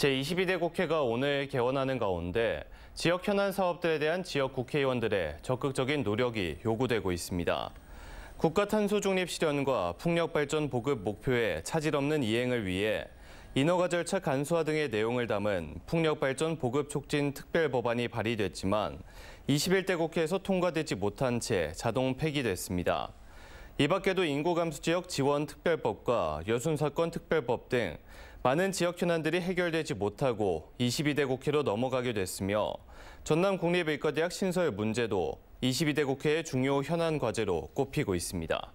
제22대 국회가 오늘 개원하는 가운데 지역 현안 사업들에 대한 지역 국회의원들의 적극적인 노력이 요구되고 있습니다. 국가 탄소 중립 실현과 풍력 발전 보급 목표의 차질 없는 이행을 위해 인허가 절차 간소화 등의 내용을 담은 풍력 발전 보급 촉진 특별 법안이 발의됐지만 21대 국회에서 통과되지 못한 채 자동 폐기됐습니다. 이 밖에도 인구감소지역 지원특별법과 여순사건 특별법 등 많은 지역 현안들이 해결되지 못하고 22대 국회로 넘어가게 됐으며 전남 국립의과대학 신설 문제도 22대 국회의 중요 현안 과제로 꼽히고 있습니다.